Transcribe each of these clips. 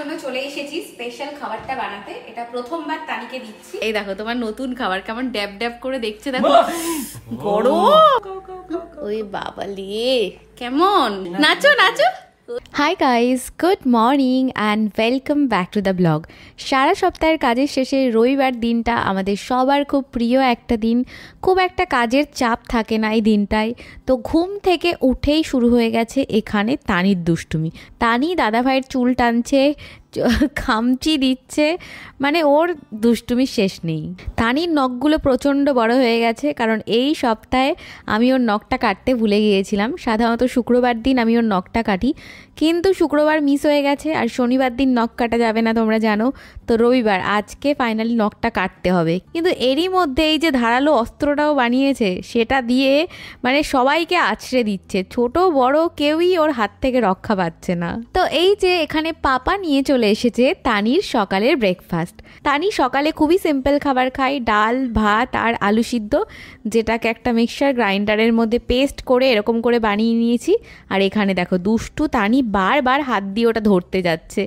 জন্য চলে এসেছি স্পেশাল খাবারটা বানাতে এটা প্রথমবার তানিকে দিচ্ছি এই দেখো তোমার নতুন খাবার কেমন ড্যাব ড্যাব করে দেখছে দেখো বড় ওই বাবা কেমন নাচো নাচো hi guys good morning and welcome back to the blog সারা সপ্তাহের কাজের শেষে রবিবার দিনটা আমাদের সবার খুব প্রিয় একটা দিন খুব একটা কাজের চাপ থাকে না এই দিনটায় তো ঘুম থেকে উঠেই শুরু হয়ে গেছে এখানে তানির দুষ্টুমি তানি দাদাভাইয়ের চুল টানছে খামচি দিচ্ছে মানে ওর দুষ্টুমি শেষ নেই তানির নখগুলো প্রচণ্ড বড় হয়ে গেছে কারণ এই সপ্তাহে আমি ওর নখটা কাটতে ভুলে গিয়েছিলাম সাধারণত শুক্রবার দিন আমি ওর নখটা কাটি কিন্তু শুক্রবার মিস হয়ে গেছে আর শনিবার দিন নখ কাটা যাবে না তোমরা জানো তো রবিবার আজকে ফাইনালি নখটা কাটতে হবে কিন্তু এরই মধ্যে এই যে ধারালো অস্ত্রটাও বানিয়েছে সেটা দিয়ে মানে সবাইকে আছড়ে দিচ্ছে ছোট বড় কেউই ওর হাত থেকে রক্ষা পাচ্ছে না তো এই যে এখানে পাপা নিয়ে চলে চলে এসেছে তানির সকালের ব্রেকফাস্ট তানি সকালে খুবই সিম্পল খাবার খায় ডাল ভাত আর আলু সিদ্ধ যেটাকে একটা মিক্সার গ্রাইন্ডারের মধ্যে পেস্ট করে এরকম করে বানিয়ে নিয়েছি আর এখানে দেখো দুষ্টু তানি বারবার হাত দিয়ে ওটা ধরতে যাচ্ছে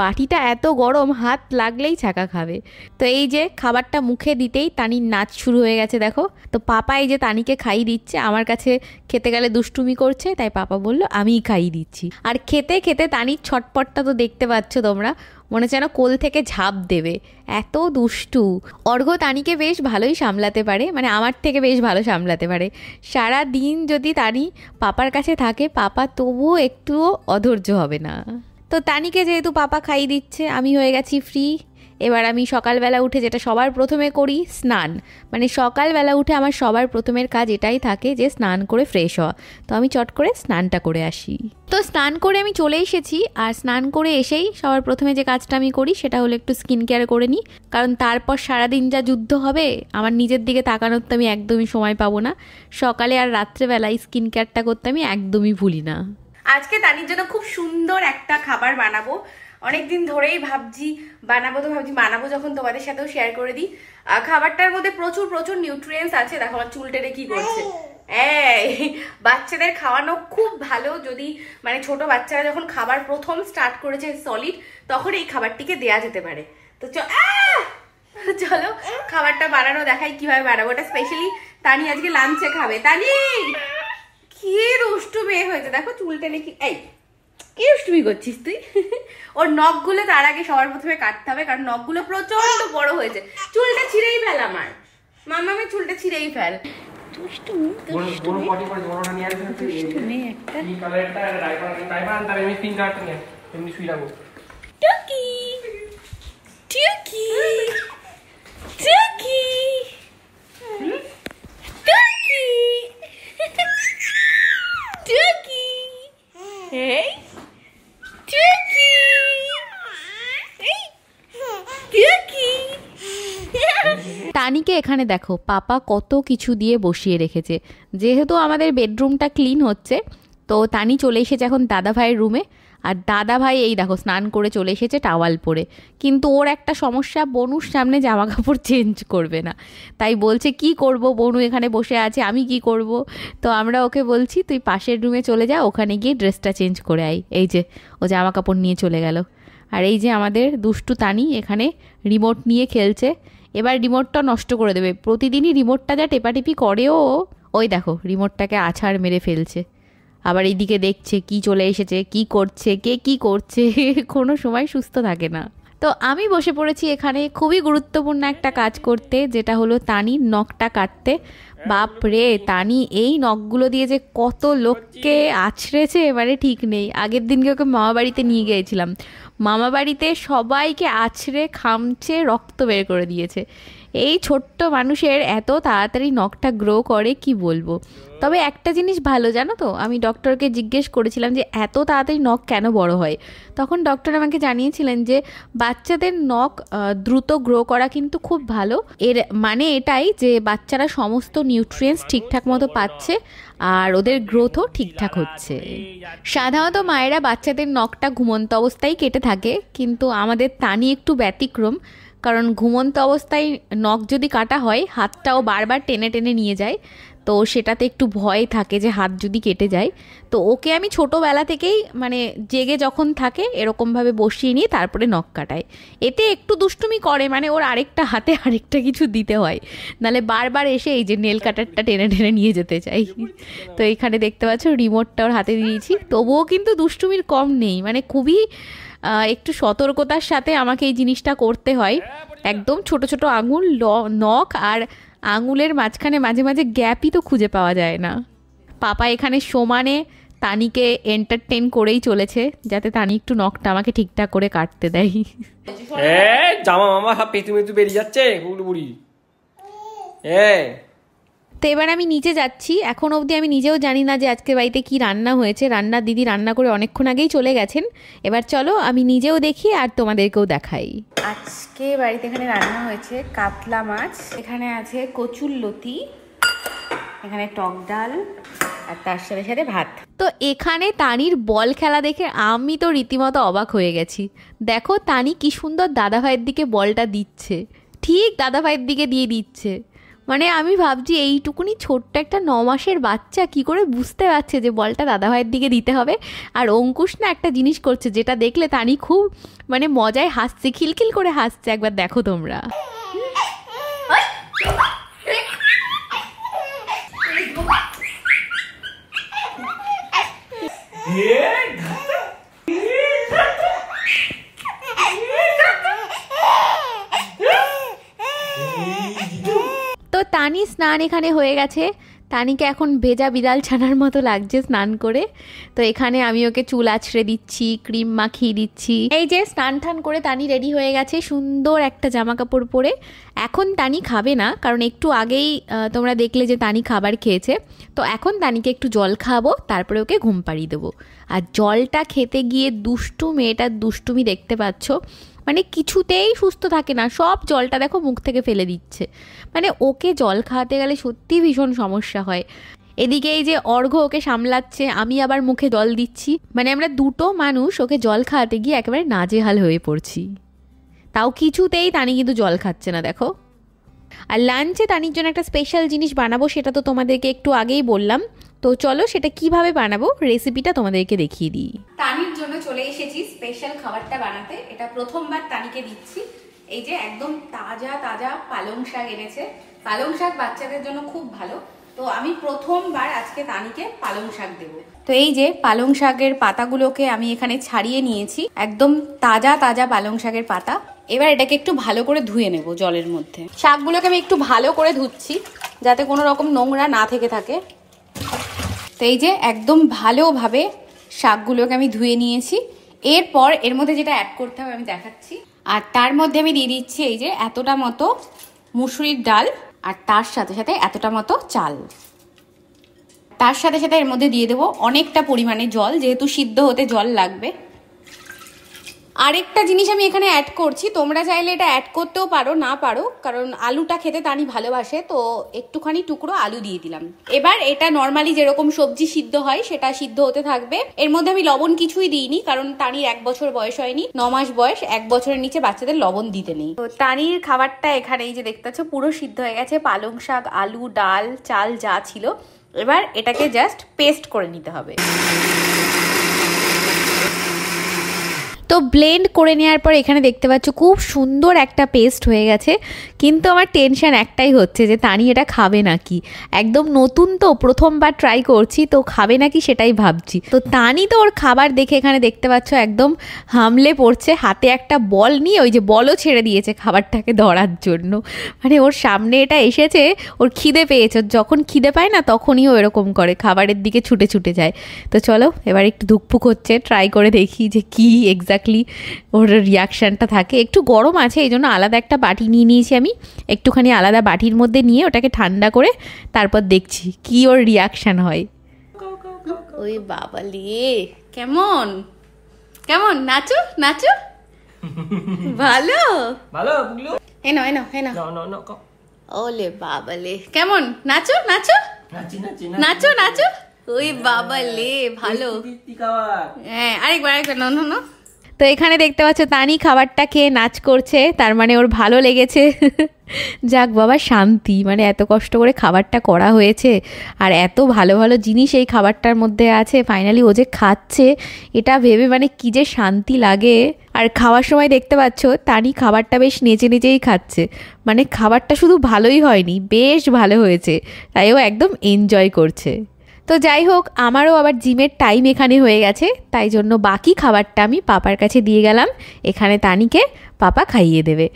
বাটিটা এত গরম হাত লাগলেই ছাকা খাবে তো এই যে খাবারটা মুখে দিতেই তানির নাচ শুরু হয়ে গেছে দেখো তো পাপা এই যে তানিকে খাই দিচ্ছে আমার কাছে খেতে গেলে দুষ্টুমি করছে তাই পাপা বললো আমিই খাইয়ে দিচ্ছি আর খেতে খেতে তানির ছটপটটা তো দেখতে পাচ্ছ তোমরা তোমরা মনে হচ্ছে যেন কোল থেকে ঝাঁপ দেবে এত দুষ্টু অর্ঘ্য তানিকে বেশ ভালোই সামলাতে পারে মানে আমার থেকে বেশ ভালো সামলাতে পারে সারা দিন যদি তানি পাপার কাছে থাকে পাপা তবুও একটুও অধৈর্য হবে না তো তানিকে যেহেতু পাপা খাই দিচ্ছে আমি হয়ে গেছি ফ্রি এবার আমি সকালবেলা উঠে যেটা সবার প্রথমে করি স্নান মানে সকালবেলা উঠে আমার সবার প্রথমের কাজ এটাই থাকে যে স্নান করে ফ্রেশ হওয়া তো আমি চট করে স্নানটা করে আসি তো স্নান করে আমি চলে এসেছি আর স্নান করে এসেই সবার প্রথমে যে কাজটা আমি করি সেটা হলো একটু স্কিন কেয়ার করে নিই কারণ তারপর সারাদিন যা যুদ্ধ হবে আমার নিজের দিকে তাকানোর তো আমি একদমই সময় পাবো না সকালে আর রাত্রেবেলায় স্কিন কেয়ারটা করতে আমি একদমই ভুলি না আজকে তানির জন্য খুব সুন্দর একটা খাবার বানাবো অনেক দিন ধরেই ভাবছি বানাবো তো ভাবছি বানাবো যখন তোমাদের সাথেও শেয়ার করে দিই খাবারটার মধ্যে প্রচুর প্রচুর নিউট্রিয়েন্টস আছে দেখো আমার চুল টেরে কি করছে বাচ্চাদের খাওয়ানো খুব ভালো যদি মানে ছোট বাচ্চারা যখন খাবার প্রথম স্টার্ট করেছে সলিড তখন এই খাবারটিকে দেয়া যেতে পারে তো চলো খাবারটা বানানো দেখাই কিভাবে বানাবো এটা স্পেশালি তানি আজকে লাঞ্চে খাবে তানি কি দুষ্টু মেয়ে হয়েছে দেখো চুল টেনে কি এই কি করছিস তুই ওর নখগুলো তার আগে সবার প্রথমে কাটতে হবে কারণ নখগুলো প্রচন্ড বড় হয়েছে চুলটা ছিঁড়েই ফেল আমার মামা আমি চুলটা ছিঁড়েই ফেল দুষ্টুমি একটা টানিকে এখানে দেখো পাপা কত কিছু দিয়ে বসিয়ে রেখেছে যেহেতু আমাদের বেডরুমটা ক্লিন হচ্ছে তো তানি চলে এসেছে এখন দাদা ভাইয়ের রুমে আর দাদা ভাই এই দেখো স্নান করে চলে এসেছে টাওয়াল পরে কিন্তু ওর একটা সমস্যা বনুর সামনে জামা কাপড় চেঞ্জ করবে না তাই বলছে কি করব বনু এখানে বসে আছে আমি কি করব তো আমরা ওকে বলছি তুই পাশের রুমে চলে যা ওখানে গিয়ে ড্রেসটা চেঞ্জ করে আই এই যে ও জামা কাপড় নিয়ে চলে গেল আর এই যে আমাদের দুষ্টু তানি এখানে রিমোট নিয়ে খেলছে এবার রিমোটটা নষ্ট করে দেবে প্রতিদিনই রিমোটটা যা টেপাটিপি করেও ওই দেখো রিমোটটাকে আছাড় মেরে ফেলছে আবার এইদিকে দেখছে কি চলে এসেছে কি করছে কে কি করছে কোনো সময় সুস্থ থাকে না তো আমি বসে পড়েছি এখানে খুবই গুরুত্বপূর্ণ একটা কাজ করতে যেটা হলো তানি নখটা কাটতে বাপ রে তানি এই নখগুলো দিয়ে যে কত লোককে আছড়েছে এবারে মানে ঠিক নেই আগের দিনকে ওকে মামা বাড়িতে নিয়ে গিয়েছিলাম মামা বাড়িতে সবাইকে আছড়ে খামচে রক্ত বের করে দিয়েছে এই ছোট্ট মানুষের এত তাড়াতাড়ি নখটা গ্রো করে কি বলবো তবে একটা জিনিস ভালো জানো তো আমি ডক্টরকে জিজ্ঞেস করেছিলাম যে এত তাড়াতাড়ি নখ কেন বড় হয় তখন ডক্টর আমাকে জানিয়েছিলেন যে বাচ্চাদের নখ দ্রুত গ্রো করা কিন্তু খুব ভালো এর মানে এটাই যে বাচ্চারা সমস্ত নিউট্রিয়েন্টস ঠিকঠাক মতো পাচ্ছে আর ওদের গ্রোথও ঠিকঠাক হচ্ছে সাধারণত মায়েরা বাচ্চাদের নখটা ঘুমন্ত অবস্থায় কেটে থাকে কিন্তু আমাদের তানি একটু ব্যতিক্রম কারণ ঘুমন্ত অবস্থায় নখ যদি কাটা হয় হাতটাও বারবার টেনে টেনে নিয়ে যায় তো সেটাতে একটু ভয় থাকে যে হাত যদি কেটে যায় তো ওকে আমি ছোটোবেলা থেকেই মানে জেগে যখন থাকে এরকমভাবে বসিয়ে নিয়ে তারপরে নখ কাটায় এতে একটু দুষ্টুমি করে মানে ওর আরেকটা হাতে আরেকটা কিছু দিতে হয় নালে বারবার এসে এই যে নেল কাটারটা টেনে টেনে নিয়ে যেতে চাই তো এখানে দেখতে পাচ্ছ রিমোটটা ওর হাতে দিয়েছি তবুও কিন্তু দুষ্টুমির কম নেই মানে খুবই একটু সতর্কতার সাথে আমাকে এই জিনিসটা করতে হয় একদম ছোট ছোট আঙুল নখ আর আঙুলের মাঝখানে মাঝে মাঝে গ্যাপই তো খুঁজে পাওয়া যায় না পাপা এখানে সমানে তানিকে এন্টারটেন করেই চলেছে যাতে তানি একটু নখটা আমাকে ঠিকঠাক করে কাটতে দেয় জামা মামা পেতু মেতু বেরিয়ে যাচ্ছে বুড়ি এ তো এবার আমি নিচে যাচ্ছি এখন অবধি আমি নিজেও জানি না যে আজকে বাড়িতে কি রান্না হয়েছে রান্না দিদি রান্না করে অনেকক্ষণ আগেই চলে গেছেন এবার চলো আমি নিজেও দেখি আর তোমাদেরকেও দেখাই আজকে বাড়িতে এখানে রান্না হয়েছে কাতলা মাছ এখানে আছে কচুর লতি এখানে টক ডাল আর তার সাথে সাথে ভাত তো এখানে তানির বল খেলা দেখে আমি তো রীতিমতো অবাক হয়ে গেছি দেখো তানি কি সুন্দর দাদাভাইয়ের দিকে বলটা দিচ্ছে ঠিক দাদাভাইয়ের দিকে দিয়ে দিচ্ছে মানে আমি ভাবছি এইটুকুনি ছোট্ট একটা ন মাসের বাচ্চা কি করে বুঝতে পারছে যে বলটা দাদাভাইয়ের দিকে দিতে হবে আর অঙ্কুশ না একটা জিনিস করছে যেটা দেখলে তানি খুব মানে মজায় হাসছে খিলখিল করে হাসছে একবার দেখো তোমরা Yeah. তানি স্নান এখানে হয়ে গেছে তানিকে এখন ভেজা বিড়াল ছানার মতো লাগছে স্নান করে তো এখানে আমি ওকে চুল আছড়ে দিচ্ছি ক্রিম মাখিয়ে দিচ্ছি এই যে স্নান ঠান করে তানি রেডি হয়ে গেছে সুন্দর একটা জামা কাপড় পরে এখন তানি খাবে না কারণ একটু আগেই তোমরা দেখলে যে তানি খাবার খেয়েছে তো এখন তানিকে একটু জল খাওয়াবো তারপরে ওকে ঘুম পাড়িয়ে দেবো আর জলটা খেতে গিয়ে দুষ্টু মেয়েটার দুষ্টুমি দেখতে পাচ্ছ মানে কিছুতেই সুস্থ থাকে না সব জলটা দেখো মুখ থেকে ফেলে দিচ্ছে মানে ওকে জল খাওয়াতে গেলে সত্যি ভীষণ সমস্যা হয় এদিকে এই যে অর্ঘ ওকে সামলাচ্ছে আমি আবার মুখে জল দিচ্ছি মানে আমরা দুটো মানুষ ওকে জল খাওয়াতে গিয়ে একেবারে নাজেহাল হয়ে পড়ছি তাও কিছুতেই তানি কিন্তু জল খাচ্ছে না দেখো আর লাঞ্চে তানির জন্য একটা স্পেশাল জিনিস বানাবো সেটা তো তোমাদেরকে একটু আগেই বললাম তো চলো সেটা কিভাবে বানাবো রেসিপিটা তোমাদেরকে দেখিয়ে দিই তানির জন্য চলে এসেছি স্পেশাল খাবারটা বানাতে এটা প্রথমবার তানিকে দিচ্ছি এই যে একদম তাজা তাজা পালং শাক এনেছে পালং শাক বাচ্চাদের জন্য খুব ভালো তো আমি প্রথমবার আজকে তানিকে পালং শাক দেব তো এই যে পালং শাকের পাতাগুলোকে আমি এখানে ছাড়িয়ে নিয়েছি একদম তাজা তাজা পালং শাকের পাতা এবার এটাকে একটু ভালো করে ধুয়ে নেব জলের মধ্যে শাকগুলোকে আমি একটু ভালো করে ধুচ্ছি যাতে কোনো রকম নোংরা না থেকে থাকে তো এই যে একদম ভালোভাবে শাকগুলোকে আমি ধুয়ে নিয়েছি এরপর এর মধ্যে যেটা অ্যাড করতে হবে আমি দেখাচ্ছি আর তার মধ্যে আমি দিয়ে দিচ্ছি এই যে এতটা মতো মুসুরির ডাল আর তার সাথে সাথে এতটা মতো চাল তার সাথে সাথে এর মধ্যে দিয়ে দেবো অনেকটা পরিমাণে জল যেহেতু সিদ্ধ হতে জল লাগবে আরেকটা জিনিস আমি এখানে অ্যাড করছি তোমরা চাইলে এটা অ্যাড করতেও পারো না পারো কারণ আলুটা খেতে তানি ভালোবাসে তো একটুখানি টুকরো আলু দিয়ে দিলাম এবার এটা নর্মালি যেরকম সবজি সিদ্ধ হয় সেটা সিদ্ধ হতে থাকবে এর মধ্যে আমি লবণ কিছুই দিইনি কারণ তানির এক বছর বয়স হয়নি ন মাস বয়স এক বছরের নিচে বাচ্চাদের লবণ দিতে নেই তো তানির খাবারটা এখানেই যে দেখতে পাচ্ছ পুরো সিদ্ধ হয়ে গেছে পালং শাক আলু ডাল চাল যা ছিল এবার এটাকে জাস্ট পেস্ট করে নিতে হবে তো ব্লেন্ড করে নেওয়ার পর এখানে দেখতে পাচ্ছ খুব সুন্দর একটা পেস্ট হয়ে গেছে কিন্তু আমার টেনশান একটাই হচ্ছে যে তানি এটা খাবে নাকি একদম নতুন তো প্রথমবার ট্রাই করছি তো খাবে নাকি সেটাই ভাবছি তো তানি তো ওর খাবার দেখে এখানে দেখতে পাচ্ছ একদম হামলে পড়ছে হাতে একটা বল নিয়ে ওই যে বলও ছেড়ে দিয়েছে খাবারটাকে ধরার জন্য মানে ওর সামনে এটা এসেছে ওর খিদে পেয়েছে যখন খিদে পায় না তখনই ও এরকম করে খাবারের দিকে ছুটে ছুটে যায় তো চলো এবার একটু ধুকপুক হচ্ছে ট্রাই করে দেখি যে কী এক্স্যাক্ট এক্স্যাক্টলি ওর রিয়াকশানটা থাকে একটু গরম আছে এই জন্য আলাদা একটা বাটি নিয়ে নিয়েছি আমি একটুখানি আলাদা বাটির মধ্যে নিয়ে ওটাকে ঠান্ডা করে তারপর দেখছি কি ওর রিয়াকশান হয় ওই বাবালি কেমন কেমন নাচো নাচো ভালো ভালো এনো এনো এনো ওলে বাবালে কেমন নাচো নাচো নাচো নাচো ওই বাবালে ভালো হ্যাঁ আরেকবার আরেকবার নো নো তো এখানে দেখতে পাচ্ছ তানি খাবারটা খেয়ে নাচ করছে তার মানে ওর ভালো লেগেছে যাক বাবা শান্তি মানে এত কষ্ট করে খাবারটা করা হয়েছে আর এত ভালো ভালো জিনিস এই খাবারটার মধ্যে আছে ফাইনালি ও যে খাচ্ছে এটা ভেবে মানে কী যে শান্তি লাগে আর খাওয়ার সময় দেখতে পাচ্ছ তানি খাবারটা বেশ নেচে নেচেই খাচ্ছে মানে খাবারটা শুধু ভালোই হয়নি বেশ ভালো হয়েছে তাই ও একদম এনজয় করছে তো যাই হোক আমারও আবার জিমের টাইম এখানে হয়ে গেছে তাই জন্য বাকি খাবারটা আমি পাপার কাছে দিয়ে গেলাম এখানে তানিকে পাপা খাইয়ে দেবে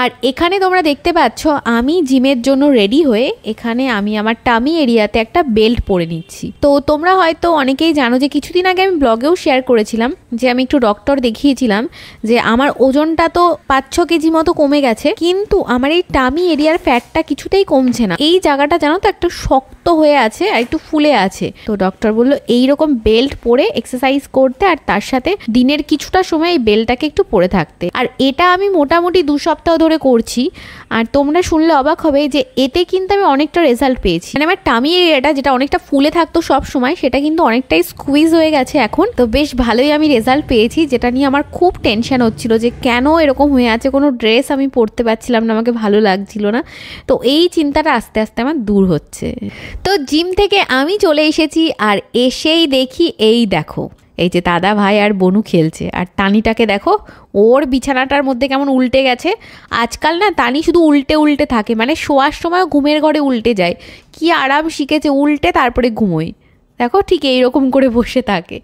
আর এখানে তোমরা দেখতে পাচ্ছ আমি জিমের জন্য রেডি হয়ে এখানে আমি আমার টামি এরিয়াতে একটা বেল্ট পরে নিচ্ছি তো তোমরা হয়তো অনেকেই জানো যে কিছুদিন আগে আমি ব্লগেও শেয়ার করেছিলাম যে আমি একটু ডক্টর দেখিয়েছিলাম যে আমার ওজনটা তো পাঁচ ছ কেজি মতো কমে গেছে কিন্তু আমার এই টামি এরিয়ার ফ্যাটটা কিছুতেই কমছে না এই জায়গাটা জানো তো একটু শক্ত হয়ে আছে আর একটু ফুলে আছে তো ডক্টর বললো এইরকম বেল্ট পরে এক্সারসাইজ করতে আর তার সাথে দিনের কিছুটা সময় এই বেল্টটাকে একটু পরে থাকতে আর এটা আমি মোটামুটি দু সপ্তাহ ধরে করছি আর তোমরা শুনলে অবাক হবে যে এতে কিন্তু আমি অনেকটা রেজাল্ট পেয়েছি মানে আমার টামি এরিয়াটা যেটা অনেকটা ফুলে থাকতো সব সময় সেটা কিন্তু অনেকটাই স্কুইজ হয়ে গেছে এখন তো বেশ ভালোই আমি রেজাল্ট পেয়েছি যেটা নিয়ে আমার খুব টেনশন হচ্ছিল যে কেন এরকম হয়ে আছে কোনো ড্রেস আমি পরতে পারছিলাম না আমাকে ভালো লাগছিল না তো এই চিন্তাটা আস্তে আস্তে আমার দূর হচ্ছে তো জিম থেকে আমি চলে এসেছি আর এসেই দেখি এই দেখো এই যে দাদা ভাই আর বনু খেলছে আর তানিটাকে দেখো ওর বিছানাটার মধ্যে কেমন উল্টে গেছে আজকাল না তানি শুধু উল্টে উল্টে থাকে মানে শোয়ার সময় ঘুমের ঘরে উল্টে যায় কি আরাম শিখেছে উল্টে তারপরে ঘুমোয় দেখো ঠিক এইরকম করে বসে থাকে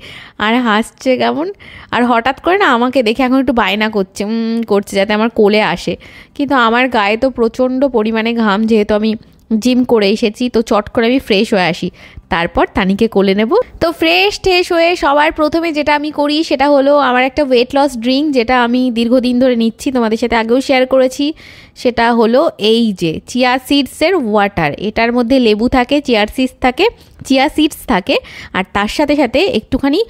আর হাসছে কেমন আর হঠাৎ করে না আমাকে দেখে এখন একটু বায়না করছে করছে যাতে আমার কোলে আসে কিন্তু আমার গায়ে তো প্রচণ্ড পরিমাণে ঘাম যেহেতু আমি জিম করে এসেছি তো চট করে আমি ফ্রেশ হয়ে আসি তারপর তানিকে কোলে নেব তো ফ্রেশ ঠেশ হয়ে সবার প্রথমে যেটা আমি করি সেটা হলো আমার একটা ওয়েট লস ড্রিঙ্ক যেটা আমি দীর্ঘদিন ধরে নিচ্ছি তোমাদের সাথে আগেও শেয়ার করেছি সেটা হলো এই যে চিয়া সিডসের ওয়াটার এটার মধ্যে লেবু থাকে চিয়ার সিডস থাকে চিয়া সিডস থাকে আর তার সাথে সাথে একটুখানি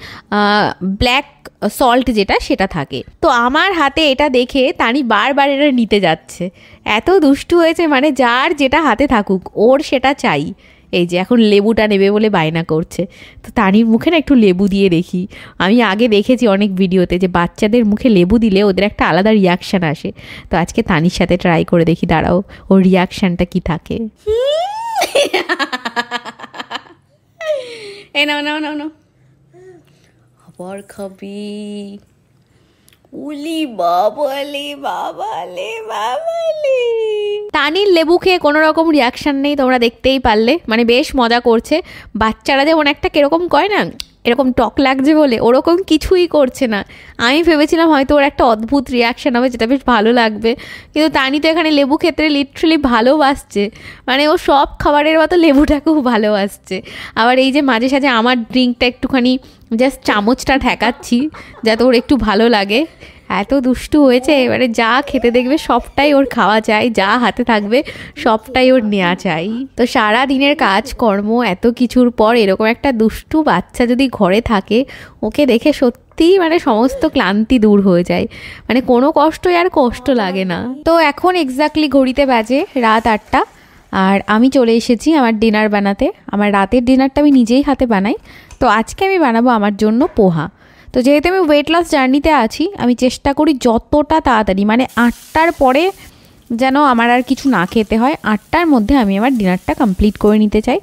ব্ল্যাক সল্ট যেটা সেটা থাকে তো আমার হাতে এটা দেখে তানি বারবার এটা নিতে যাচ্ছে এত দুষ্টু হয়েছে মানে যার যেটা হাতে থাকুক ওর সেটা চাই এই যে এখন লেবুটা নেবে বলে বায়না করছে তো তানির মুখে না একটু লেবু দিয়ে দেখি আমি আগে দেখেছি অনেক ভিডিওতে যে বাচ্চাদের মুখে লেবু দিলে ওদের একটা আলাদা রিয়াকশান আসে তো আজকে তানির সাথে ট্রাই করে দেখি দাঁড়াও ওর রিয়াকশানটা কি থাকে এ নাও নাও নাও নাও খাবার খাবি উলি বাবালে বাবালে বাবালে তানির লেবু খেয়ে কোনো রকম রিয়াকশান নেই তোমরা দেখতেই পারলে মানে বেশ মজা করছে বাচ্চারা যেমন একটা কিরকম কয় না এরকম টক লাগছে বলে ওরকম কিছুই করছে না আমি ভেবেছিলাম হয়তো ওর একটা অদ্ভুত রিয়াকশান হবে যেটা বেশ ভালো লাগবে কিন্তু তানি তো এখানে লেবু ক্ষেত্রে লিটারেলি ভালোবাসছে মানে ও সব খাবারের মতো লেবুটা খুব ভালোবাসছে আবার এই যে মাঝে সাঝে আমার ড্রিঙ্কটা একটুখানি জাস্ট চামচটা ঠেকাচ্ছি যাতে ওর একটু ভালো লাগে এত দুষ্টু হয়েছে এবারে যা খেতে দেখবে সবটাই ওর খাওয়া চাই যা হাতে থাকবে সবটাই ওর নেওয়া চাই তো সারা দিনের কাজকর্ম এত কিছুর পর এরকম একটা দুষ্টু বাচ্চা যদি ঘরে থাকে ওকে দেখে সত্যি সত্যিই মানে সমস্ত ক্লান্তি দূর হয়ে যায় মানে কোনো কষ্টই আর কষ্ট লাগে না তো এখন এক্স্যাক্টলি ঘড়িতে বাজে রাত আটটা আর আমি চলে এসেছি আমার ডিনার বানাতে আমার রাতের ডিনারটা আমি নিজেই হাতে বানাই তো আজকে আমি বানাবো আমার জন্য পোহা তো যেহেতু আমি ওয়েট লস জার্নিতে আছি আমি চেষ্টা করি যতটা তাড়াতাড়ি মানে আটটার পরে যেন আমার আর কিছু না খেতে হয় আটটার মধ্যে আমি আমার ডিনারটা কমপ্লিট করে নিতে চাই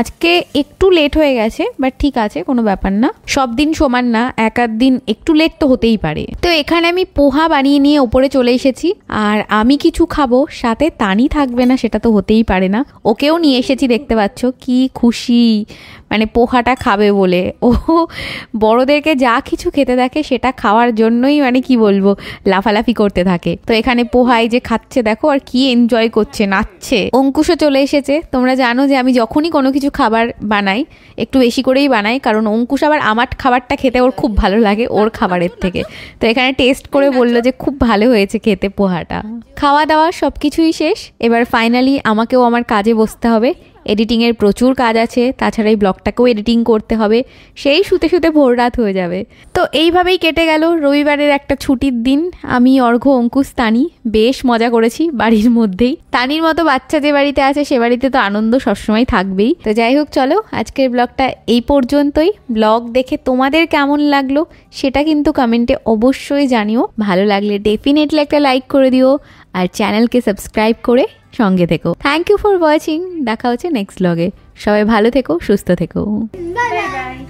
আজকে একটু লেট হয়ে গেছে বাট ঠিক আছে কোনো ব্যাপার না সব দিন সমান না এক আধ দিন একটু লেট তো হতেই পারে তো এখানে আমি পোহা বানিয়ে নিয়ে ওপরে চলে এসেছি আর আমি কিছু খাবো সাথে তানি থাকবে না সেটা তো হতেই পারে না ওকেও নিয়ে এসেছি দেখতে পাচ্ছ কি খুশি মানে পোহাটা খাবে বলে ও বড়োদেরকে যা কিছু খেতে দেখে সেটা খাওয়ার জন্যই মানে কি বলবো লাফালাফি করতে থাকে তো এখানে পোহাই যে খাচ্ছে দেখো আর কি এনজয় করছে নাচছে অঙ্কুশও চলে এসেছে তোমরা জানো যে আমি যখনই কোনো কিছু কিছু খাবার বানাই একটু বেশি করেই বানাই কারণ অঙ্কুশ আবার আমার খাবারটা খেতে ওর খুব ভালো লাগে ওর খাবারের থেকে তো এখানে টেস্ট করে বললো যে খুব ভালো হয়েছে খেতে পোহাটা হ্যাঁ। খাওয়া দাওয়া সব কিছুই শেষ এবার ফাইনালি আমাকেও আমার কাজে বসতে হবে এডিটিংয়ের প্রচুর কাজ আছে তাছাড়া এই ব্লগটাকেও এডিটিং করতে হবে সেই শুতে শুতে ভোর রাত হয়ে যাবে তো এইভাবেই কেটে গেল রবিবারের একটা ছুটির দিন আমি অর্ঘ্য অঙ্কুশ তানি বেশ মজা করেছি বাড়ির মধ্যেই তানির মতো বাচ্চা যে বাড়িতে আছে সে বাড়িতে তো আনন্দ সবসময় থাকবেই তো যাই হোক চলো আজকের ব্লগটা এই পর্যন্তই ব্লগ দেখে তোমাদের কেমন লাগলো সেটা কিন্তু কমেন্টে অবশ্যই জানিও ভালো লাগলে ডেফিনেটলি একটা লাইক করে দিও আর চ্যানেলকে সাবস্ক্রাইব করে সঙ্গে থেকো থ্যাংক ইউ ফর ওয়াচিং দেখা হচ্ছে নেক্সট ব্লগে সবাই ভালো থেকো সুস্থ থেকো বাই বাই